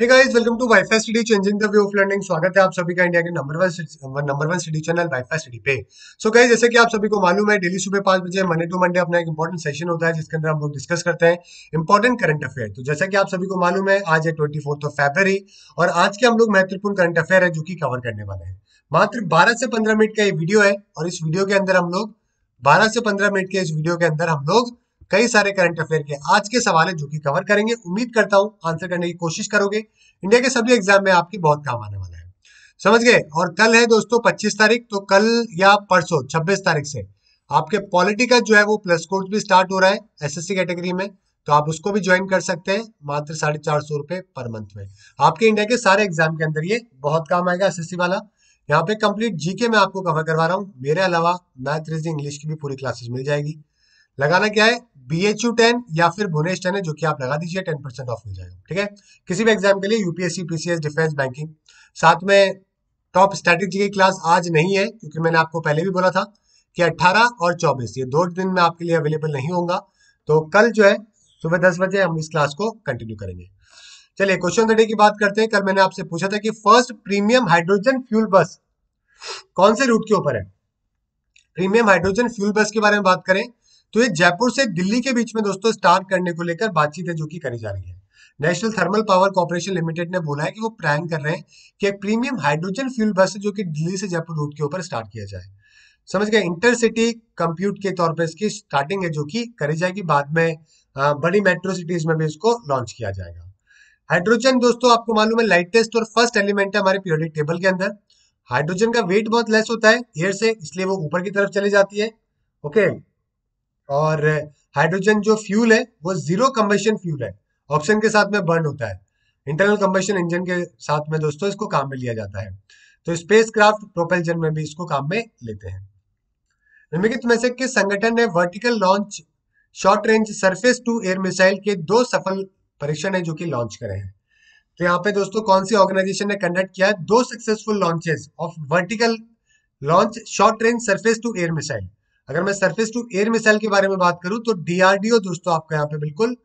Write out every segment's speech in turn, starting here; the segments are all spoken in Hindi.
Hey guys welcome to WiFi city changing the way of learning स्वागत है आप सभी का इंडिया के number one number one city channel WiFi city पे सो so गाइस जैसे कि आप सभी को मालूम है डेली सुबह पांच बजे मंडे टू मंडे अपना एक इंपॉर्टेंट सेशन होता है जिसके अंदर हम लोग डिस्कस करते हैं इंपॉर्टेंट करंट अफेयर तो जैसा कि आप सभी को मालूम है आज है ट्वेंटी ऑफ फेब्रवरी और आज के हम लोग महत्वपूर्ण करंट अफेयर है जो की कवर करने वाले हैं मात्र बारह से पंद्रह मिनट का ये वीडियो है और इस वीडियो के अंदर हम लोग बारह से पंद्रह मिनट के इस वीडियो के अंदर हम लोग कई सारे करंट अफेयर के आज के सवाल है जो कि कवर करेंगे उम्मीद करता हूँ आंसर करने की कोशिश करोगे इंडिया के सभी एग्जाम में आपकी बहुत काम आने वाला है समझ गए और कल है दोस्तों पच्चीस तारीख तो कल या परसों छब्बीस तारीख से आपके पॉलिटी का जो है वो प्लस कोर्स भी स्टार्ट हो रहा है एसएससी कैटेगरी में तो आप उसको भी ज्वाइन कर सकते हैं मात्र साढ़े चार सौ रुपए पर मंथ में आपके इंडिया के सारे एग्जाम के अंदर ये बहुत काम आएगा एसएससी वाला यहाँ पे कंप्लीट जीके में आपको कवर करवा रहा हूँ मेरे अलावा मैथ रीजनिंग इंग्लिश की भी पूरी क्लासेस मिल जाएगी लगाना क्या है बी एच यू टेन या फिर भुवनेश टेन है जो कि आप लगा दीजिए टेन परसेंट ऑफ मिल जाएगा ठीक है किसी भी एग्जाम के लिए यूपीएससी पीसीएस डिफेंस बैंकिंग साथ में टॉप स्ट्रेटेजी की क्लास आज नहीं है क्योंकि मैंने आपको पहले भी बोला था कि 18 और 24 ये दो दिन में आपके लिए अवेलेबल नहीं होगा तो कल जो है सुबह दस बजे हम इस क्लास को कंटिन्यू करेंगे चलिए क्वेश्चन द डे की बात करते हैं कल मैंने आपसे पूछा था कि फर्स्ट प्रीमियम हाइड्रोजन फ्यूल बस कौन से रूट के ऊपर है प्रीमियम हाइड्रोजन फ्यूल बस के बारे में बात करें तो ये जयपुर से दिल्ली के बीच में दोस्तों स्टार्ट करने को लेकर बातचीत है जो की करी जा रही है National Thermal Power Corporation Limited ने बोला है कि वो प्लान कर रहे हैं कि एक प्रीमियम हाइड्रोजन फ्यूल बस जो कि दिल्ली से जयपुर रूट के ऊपर स्टार्ट किया जाए समझ गए इंटरसिटी कंप्यूट के तौर पर इसकी स्टार्टिंग है जो कि करी जाएगी बाद में बड़ी मेट्रो सिटीज में भी इसको लॉन्च किया जाएगा हाइड्रोजन दोस्तों आपको मालूम है लाइटेस्ट और फर्स्ट एलिमेंट है हमारे पीरियोडिक टेबल के अंदर हाइड्रोजन का वेट बहुत लेस होता है एयर से इसलिए वो ऊपर की तरफ चली जाती है ओके okay. और हाइड्रोजन जो फ्यूल है वो जीरो कम्बेशन फ्यूल है ऑप्शन के साथ में बर्न होता है इंटरनल कम्बेशन इंजन के साथ में दोस्तों इसको काम में लिया जाता है तो स्पेस क्राफ्ट प्रोपेल्जन में भी इसको काम में लेते हैं निम्नलिखित में से किस संगठन ने vertical launch short range surface to air missile के दो सफल परीक्षण है जो कि लॉन्च करे हैं तो यहाँ पे दोस्तों कौन सी ऑर्गेनाइजेशन ने कंडक्ट किया है दो successful launches of vertical launch short range surface to air missile अगर मैं सरफेस टू एयर मिसाइल के बारे में बात करूं तो डीआरडीओ दोस्तों आपका यहाँ पे बिल्कुल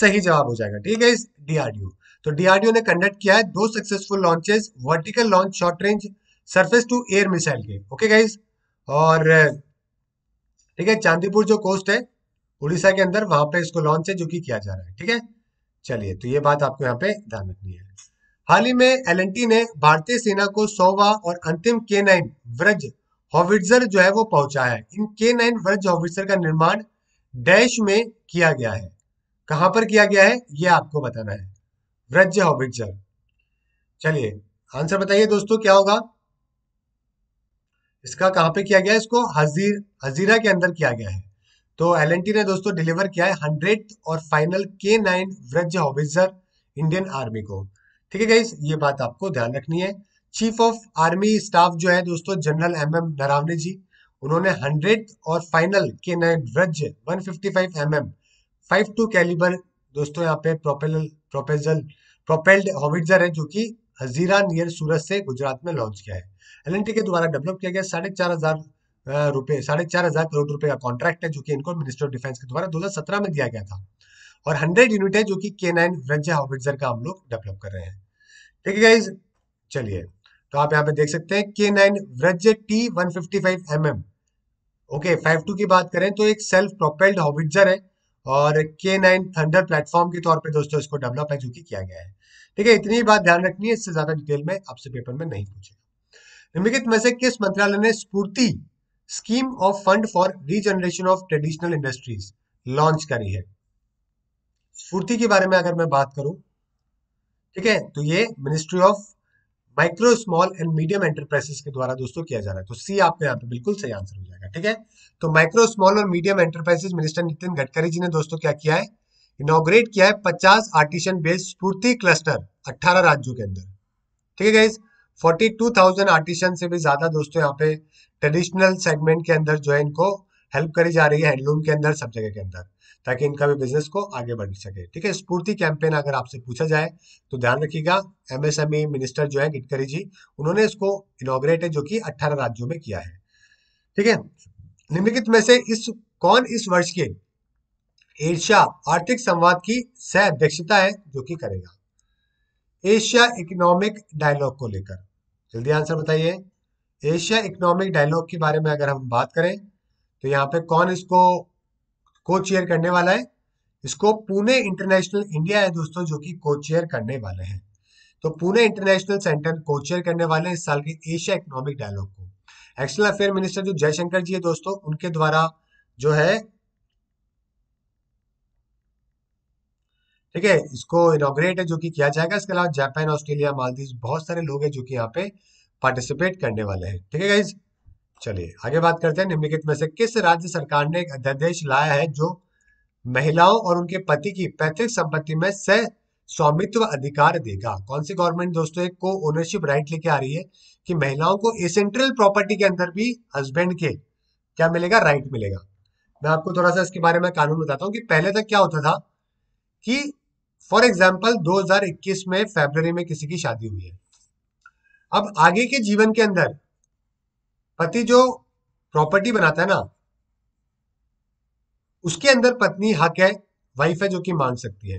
सही जवाब हो जाएगा ठीक है इस डीआरडीओ तो डीआरडीओ ने कंडक्ट किया है दो successful launches vertical launch short range surface to air missile के ओके गाइज और ठीक है चांदीपुर जो कोस्ट है उड़ीसा के अंदर वहां पे इसको लॉन्च है जो कि किया जा रहा है ठीक है चलिए तो ये बात आपको यहाँ पे ध्यान रखनी है हाल ही में एल ने भारतीय सेना को सौवा और अंतिम के नाइन व्रज हॉविट्जर जो है वो पहुंचा है इन के नाइन वर्ज हॉविट्जर का निर्माण डैश में किया गया है कहां पर किया गया है ये आपको बताना है व्रज हॉबिटर चलिए आंसर बताइए दोस्तों क्या होगा इसका कहां पे किया गया है इसको हजीर हजीरा के अंदर किया गया है तो एल ने दोस्तों डिलीवर किया है हंड्रेड और final K nine Vraj हॉबिटर Indian army को ठीक है गाइस ये बात आपको ध्यान रखनी है चीफ ऑफ आर्मी स्टाफ जो है दोस्तों general M M Naravane ji उन्होंने हंड्रेड और फाइनल के नाइन व्रज एम फाइव टू कैलिबर दोस्तों यहाँ पे प्रोपेजल प्रोपेल्ड हॉबिटर है जो कि हजीरा नियर सूरत से गुजरात में लॉन्च किया है एल के द्वारा डेवलप किया गया साढ़े चार हजार रुपए साढ़े चार हजार करोड़ रुपए का कॉन्ट्रैक्ट है जो कि इनको मिनिस्ट्री ऑफ डिफेंस के द्वारा 2017 में दिया गया था और 100 यूनिट है जो कि के नाइन रंजा हॉविटजर का हम लोग डेवलप कर रहे हैं ठीक है चलिए तो आप यहाँ पे देख सकते हैं के नाइन व्रज T one fifty five M M okay five two की बात करें तो एक सेल्फ प्रोपेल्ड हॉबिटजर है और के नाइन थंडर प्लेटफॉर्म के तौर पे दोस्तों इसको डेवलप है जो कि किया गया है ठीक है इतनी बात ध्यान रखनी है इससे ज्यादा डिटेल में आपसे पेपर में नहीं पूछेगा निम्नलिखित में से किस मंत्रालय ने SFURTI scheme of fund for regeneration of traditional industries launch करी है स्फूर्ति के बारे में अगर मैं बात करूं ठीक है तो ये ministry of micro small and medium enterprises के द्वारा दोस्तों किया जा रहा है तो सी आपका यहाँ पे बिल्कुल सही आंसर हो जाएगा ठीक है तो माइक्रो स्मॉल और medium enterprises minister Nitin Gadkari ji ने दोस्तों क्या किया है इनोग्रेट किया है पचास आर्टिशन बेस्ड स्फूर्ति क्लस्टर अट्ठारह राज्यों के अंदर ठीक है फोर्टी टू थाउजेंड आर्टिशन से भी ज्यादा दोस्तों यहाँ पे ट्रेडिशनल सेगमेंट के अंदर जो है इनको हेल्प करी जा रही है हैंडलूम के अंदर सब जगह के अंदर ताकि इनका भी बिजनेस को आगे बढ़ सके ठीक है स्फूर्ति कैंपेन अगर आपसे पूछा जाए तो ध्यान रखिएगा एमएसएमई मिनिस्टर e जो है गडकरी जी उन्होंने इसको इनोग्रेट है जो कि अट्ठारह राज्यों में किया है ठीक है निम्नलिखित में से इस कौन इस वर्ष के एशिया आर्थिक संवाद की सह अध्यक्षता है जो की करेगा एशिया इकोनॉमिक डायलॉग को लेकर जल्दी आंसर बताइए एशिया इकोनॉमिक डायलॉग के बारे में अगर हम बात करें तो यहाँ पे कौन इसको को चेयर करने वाला है इसको पुणे इंटरनेशनल इंडिया है दोस्तों जो कि को चेयर करने वाले हैं तो पुणे इंटरनेशनल सेंटर को चेयर करने वाले हैं इस साल के एशिया इकोनॉमिक डायलॉग को एक्सटर्नल अफेयर मिनिस्टर जो जयशंकर जी है दोस्तों उनके द्वारा जो है ठीक है इसको इनोग्रेट है जो कि किया जाएगा इसके अलावा जापान ऑस्ट्रेलिया मालदीव बहुत सारे लोग हैं जो कि यहाँ पे पार्टिसिपेट करने वाले हैं ठीक है गाइज चलिए आगे बात करते हैं निम्नलिखित में से किस राज्य सरकार ने एक अध्यादेश लाया है जो महिलाओं और उनके पति की पैतृक संपत्ति में सह स्वामित्व अधिकार देगा कौन सी गवर्नमेंट दोस्तों एक को ओनरशिप राइट लेके आ रही है कि महिलाओं को एसेंट्रल प्रॉपर्टी के अंदर भी हस्बैंड के क्या मिलेगा राइट मिलेगा मैं आपको थोड़ा सा इसके बारे में कानून बताता हूँ कि पहले तक क्या होता था कि फॉर एग्जाम्पल 2021 में फेबर में किसी की शादी हुई है अब आगे के जीवन के अंदर पति जो प्रॉपर्टी बनाता है ना उसके अंदर पत्नी हक है वाइफ है जो कि मांग सकती है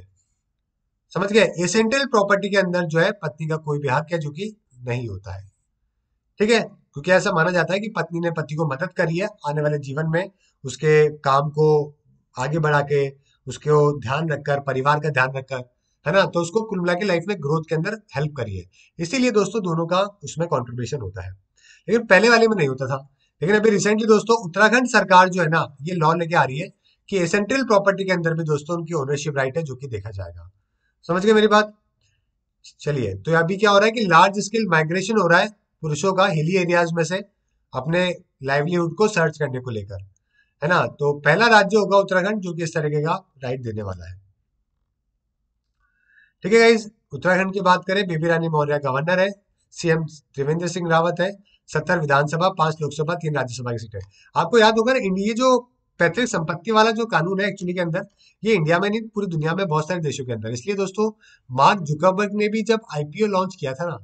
समझ गए एसेंट्रल प्रॉपर्टी के अंदर जो है पत्नी का कोई भी हक है जो कि नहीं होता है ठीक है क्योंकि ऐसा माना जाता है कि पत्नी ने पति को मदद करी है आने वाले जीवन में उसके काम को आगे बढ़ा के उसके ध्यान रखकर परिवार का ध्यान रखकर है ना तो उसको कुल मिला के लाइफ में ग्रोथ के अंदर हेल्प करी है इसीलिए दोस्तों दोनों का उसमें कॉन्ट्रीब्यूशन होता है लेकिन पहले वाले में नहीं होता था लेकिन अभी रिसेंटली दोस्तों उत्तराखंड सरकार जो है ना ये लॉ लेके आ रही है कि एसेंट्रल प्रॉपर्टी के अंदर भी दोस्तों उनकी ओनरशिप राइट है जो कि देखा जाएगा समझ गए मेरी बात चलिए तो अभी क्या हो रहा है कि लार्ज स्केल माइग्रेशन हो रहा है पुरुषों का हिली एरियाज में से अपने लाइवलीहुड को सर्च करने को लेकर है ना तो पहला राज्य होगा उत्तराखंड जो कि इस तरीके का राइट देने वाला है ठीक है उत्तराखंड की बात करें बेबी रानी मौर्य गवर्नर है सीएम त्रिवेंद्र सिंह रावत है सत्तर विधानसभा पांच लोकसभा तीन राज्यसभा की सीटें आपको याद होगा ना इंडिया जो पैतृक संपत्ति वाला जो कानून है एक्चुअली के अंदर ये इंडिया में नहीं पूरी दुनिया में बहुत सारे देशों के अंदर इसलिए दोस्तों मार्क जुकाबर्ग ने भी जब आईपीओ लॉन्च किया था ना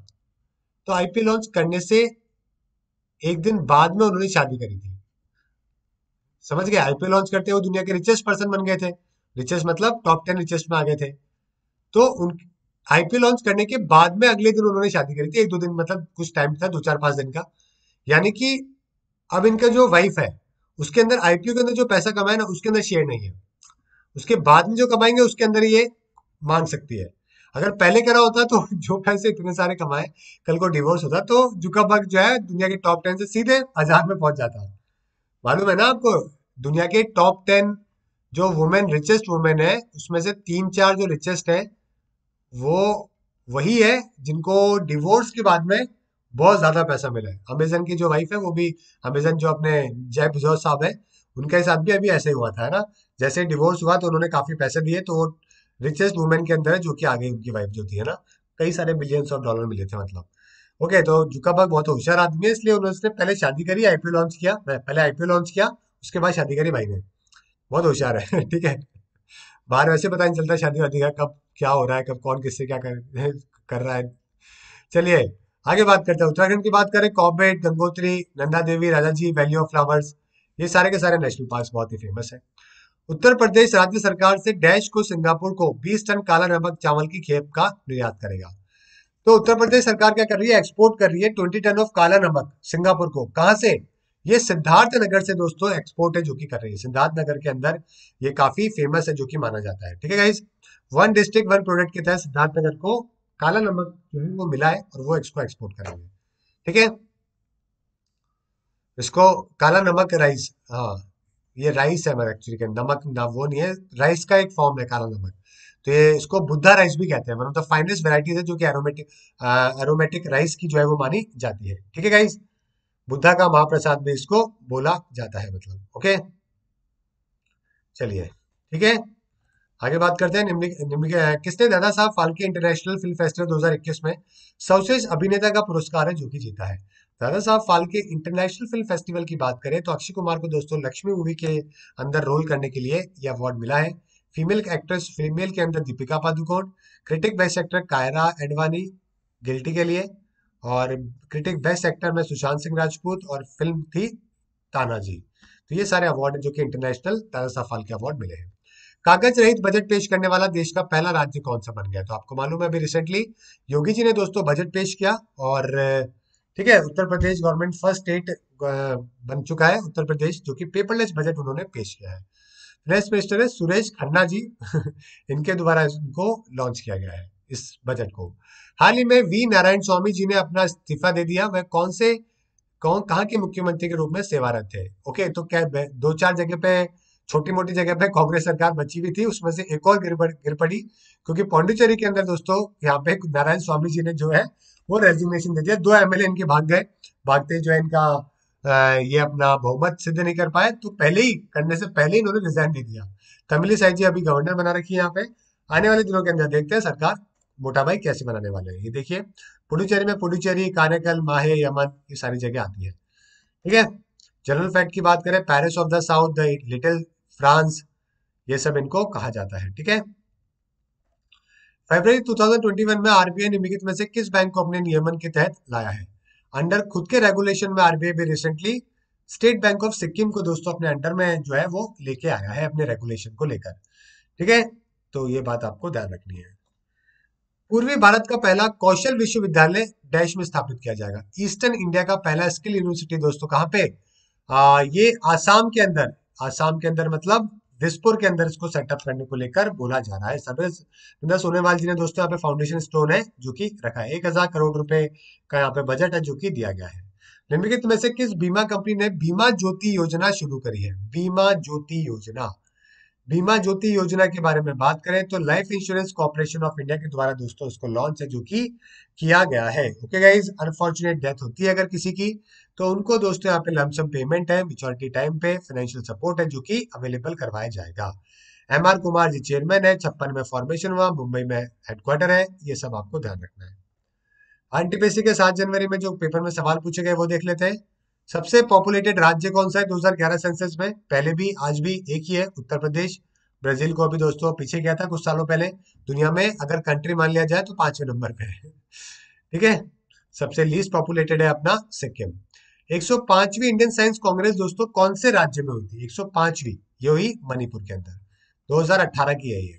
तो आईपीओ लॉन्च करने से एक दिन बाद में उन्होंने शादी करी थी समझ गए आईपीओ लॉन्च करते हुए दुनिया के रिचेस्ट पर्सन बन गए थे रिचेस्ट मतलब टॉप टेन रिचेस्ट में आ गए थे तो उन आईपीओ लॉन्च करने के बाद में अगले दिन उन्होंने शादी करी थी एक दो दिन मतलब कुछ टाइम था दो चार पांच दिन का यानी कि अब इनका जो वाइफ है उसके अंदर आईपीओ के अंदर जो पैसा कमाया ना उसके अंदर शेयर नहीं है उसके बाद में जो कमाएंगे उसके अंदर ये मांग सकती है अगर पहले करा होता तो जो पैसे इतने सारे कमाए कल को डिवोर्स होता तो जुकाबर्ग जो है दुनिया के टॉप टेन से सीधे हजार में पहुंच जाता मालूम है ना आपको दुनिया के टॉप टेन जो वुमेन रिचेस्ट वुमेन है उसमें से तीन चार जो रिचेस्ट है वो वही है जिनको डिवोर्स के बाद में बहुत ज़्यादा पैसा मिला है अमेजन की जो वाइफ है वो भी अमेजन जो अपने जय बिजोर साहब है उनके साथ भी अभी ऐसे ही हुआ था है ना जैसे डिवोर्स हुआ तो उन्होंने काफ़ी पैसे दिए तो वो रिचेस्ट वुमेन के अंदर है जो कि आगे उनकी वाइफ जो थी है ना कई सारे मिलियंस ऑफ डॉलर मिले थे मतलब ओके तो जुका भाग बहुत होशियार आदमी है इसलिए उन्होंने पहले शादी करी आईपीओ लॉन्च किया पहले आईपीओ लॉन्च किया उसके बाद शादी करी भाई ने बहुत होशियार है ठीक है बाहर वैसे पता नहीं चलता शादी वादी का कब क्या हो रहा है कब कौन किससे क्या कर कर रहा है चलिए आगे बात करते हैं उत्तराखंड की बात करें Corbett Gangotri Nanda Devi Rajaji Valley of Flowers ये सारे के सारे नेशनल पार्क बहुत ही फेमस है उत्तर प्रदेश राज्य सरकार से डैश को सिंगापुर को 20 टन काला नमक चावल की खेप का निर्यात करेगा तो उत्तर प्रदेश सरकार क्या कर रही है एक्सपोर्ट कर रही है ट्वेंटी टन ऑफ काला नमक सिंगापुर को कहा से ये सिद्धार्थ नगर से दोस्तों एक्सपोर्ट है जो कि कर रही है सिद्धार्थ नगर के अंदर ये काफी फेमस है जो कि माना जाता है ठीक है वन डिस्ट्रिक्ट वन प्रोडक्ट के तहत सिद्धार्थ नगर को काला नमक जो है वो मिला है और वो इसको एक्सपोर्ट करेंगे ठीक है इसको काला नमक राइस हाँ ये राइस है हमारा एक्चुअली के नमक ना वो नहीं है राइस का एक फॉर्म है काला नमक तो ये इसको बुद्धा राइस भी कहते हैं मतलब तो फाइनेस्ट वेराइटीज है जो कि एरोमेटिक एरोमेटिक राइस की जो है वो मानी जाती है ठीक है गाइस बुद्धा का महाप्रसाद भी इसको बोला जाता है मतलब ओके चलिए ठीक है थीके? आगे बात करते हैं निम्न निम्न किसने दादा साहब फाल्के इंटरनेशनल फिल्म फेस्टिवल 2021 में सर्वश्रेष्ठ अभिनेता का पुरस्कार है जो कि जीता है दादा साहब फाल्के इंटरनेशनल फिल्म फेस्टिवल की बात करें तो अक्षय कुमार को दोस्तों लक्ष्मी मूवी के अंदर रोल करने के लिए यह अवार्ड मिला है फीमेल एक्ट्रेस फीमेल के अंदर Deepika Padukone critic best actor Kiara Advani Guilty के लिए और क्रिटिक बेस्ट एक्टर में सुशांत सिंह राजपूत और फिल्म थी तानाजी तो ये सारे अवार्ड जो कि इंटरनेशनल दादा साहब फाल्के अवार्ड मिले हैं कागज रहित बजट पेश करने वाला देश का पहला राज्य कौन सा बन गया तो आपको मालूम है अभी रिसेंटली योगी जी ने दोस्तों बजट पेश किया और ठीक है Uttar Pradesh government first state बन चुका है उत्तर प्रदेश जो कि पेपरलेस बजट उन्होंने पेश किया है फिनेंस मिनिस्टर है सुरेश खन्ना जी इनके द्वारा इनको लॉन्च किया गया है इस बजट को हाल ही में वी नारायण स्वामी जी ने अपना इस्तीफा दे दिया वह कौन से कौन कहाँ के मुख्यमंत्री के रूप में सेवारत थे ओके तो क्या दो चार जगह पे छोटी मोटी जगह पे कांग्रेस सरकार बची हुई थी उसमें से एक और गिर गिर पड़ी क्योंकि पौंडुचेरी के अंदर दोस्तों यहाँ पे नारायण स्वामी जी ने जो है वो रेजिग्नेशन दे दिया दो एमएलए इनके भाग गए भागते जो है इनका ये अपना बहुमत सिद्ध नहीं कर पाए तो पहले ही करने से पहले इन्होंने रिजाइन दे दिया तमिलिसाई जी अभी गवर्नर बना रखी है यहाँ पे आने वाले दिनों के अंदर देखते हैं सरकार मोटा भाई कैसे बनाने वाले हैं ये देखिए पुडुचेरी में पुडुचेरी काराकल माहे यमन ये सारी जगह आती है ठीक है जनरल फैक्ट की बात करें Paris of the South the Little France ये सब इनको कहा जाता है ठीक है फरवरी 2021 में आरबीआई निम्नलिखित में से किस बैंक को अपने नियमन के तहत लाया है अंडर खुद के रेगुलेशन में आरबीआई भी recently State Bank of Sikkim को दोस्तों अपने अंडर में जो है वो लेके आया है अपने रेगुलेशन को लेकर ठीक है तो ये बात आपको ध्यान रखनी है पूर्वी भारत का पहला कौशल विश्वविद्यालय डैश में स्थापित किया जाएगा ईस्टर्न इंडिया का पहला स्किल यूनिवर्सिटी दोस्तों कहां पे आ, ये आसाम के अंदर आसाम के अंदर मतलब दिसपुर के अंदर इसको सेटअप करने को लेकर बोला जा रहा है सर्वेंद्र सोनेवाल जी ने दोस्तों यहाँ पे फाउंडेशन स्टोन है जो कि रखा है एक हजार करोड़ रुपए का यहाँ पे बजट है जो कि दिया गया है निम्नलिखित में से किस बीमा कंपनी ने बीमा ज्योति योजना शुरू करी है बीमा ज्योति योजना बीमा ज्योति योजना के बारे में बात करें तो Life Insurance Corporation of India के द्वारा दोस्तों इसको लॉन्च है जो कि किया गया है ओके गाइज अनफॉर्चुनेट डेथ होती है अगर किसी की तो उनको दोस्तों यहाँ पे लमसम पेमेंट है मेच्योरिटी टाइम पे फाइनेंशियल सपोर्ट है जो कि अवेलेबल करवाया जाएगा M R Kumar ji chairman है छप्पन में फॉर्मेशन हुआ मुंबई में हेडक्वार्टर है ये सब आपको ध्यान रखना है एनटीपीसी के सात जनवरी में जो पेपर में सवाल पूछे गए वो देख लेते हैं सबसे पॉपुलेटेड राज्य कौन सा है 2011 सेंसस में पहले भी आज भी एक ही है उत्तर प्रदेश ब्राजील को अभी दोस्तों पीछे गया था कुछ सालों पहले दुनिया में अगर कंट्री मान लिया जाए तो पांचवें नंबर पे है ठीक है सबसे लीस्ट पॉपुलेटेड है अपना सिक्किम पांचवी इंडियन साइंस कांग्रेस दोस्तों कौन से राज्य में हुई थी पांचवी ये हुई मणिपुर के अंदर अठारह की है ये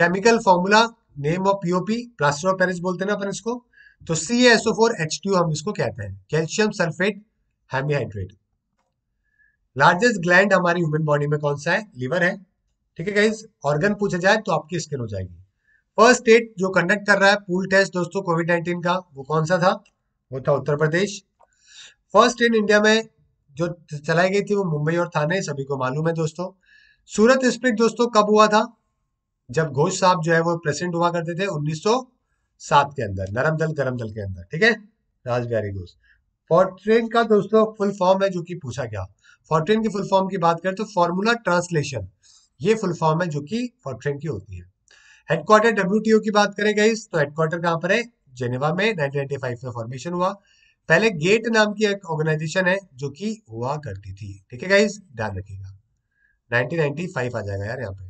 chemical formula name of POP plaster of Paris बोलते ना अपन इसको तो C S O four H two हम इसको कहते हैं calcium sulphate hemihydrate largest gland हमारी ह्यूमन बॉडी में कौन सा है लीवर है ठीक है गाइज ऑर्गन पूछा जाए तो आपकी स्किन हो जाएगी फर्स्ट स्टेट जो कंडक्ट कर रहा है पूल टेस्ट दोस्तों कोविड नाइनटीन का वो कौन सा था वो था उत्तर प्रदेश फर्स्ट इन इंडिया में जो चलाई गई थी वो मुंबई और थाने सभी को मालूम है दोस्तों सूरत स्प्लिट दोस्तों कब हुआ था जब घोष साहब जो है वो प्रेसिडेंट हुआ करते थे सात के अंदर नरम दल गरम दल के अंदर ठीक है राज बिहारी घोष फॉरट्रेन का दोस्तों फुल फॉर्म है जो कि पूछा गया फॉरट्रेन की फुल फॉर्म की बात करें तो फॉर्मूला ट्रांसलेशन ये फुल फॉर्म है जो कि फॉरट्रेन की होती है हेडक्वार्टर डब्ल्यू की बात करें गई तो हेडक्वार्टर कहां पर है जेनेवा में 1995 में फॉर्मेशन हुआ पहले गेट नाम की एक ऑर्गेनाइजेशन है जो कि हुआ करती थी ठीक है गाइज ध्यान रखिएगा 1995 आ जाएगा यार यहाँ पे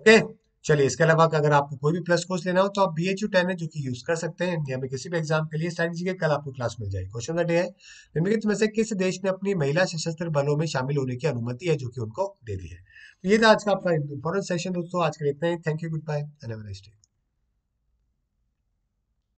ओके okay? चलिए इसके अलावा अगर आपको कोई भी प्लस कोर्स लेना हो तो आप बी एच यू टेन है जो कि यूज कर सकते हैं इंडिया में किसी भी एग्जाम के लिए साइंस जी कल आपको क्लास मिल जाएगी क्वेश्चन डे है निम्नलिखित में से किस देश ने अपनी महिला सशस्त्र बलों में शामिल होने की अनुमति है जो कि उनको दे दी है तो ये था आज का आपका इंपॉर्टेंट सेशन दोस्तों आज के लिए इतना ही थैंक यू गुड बाय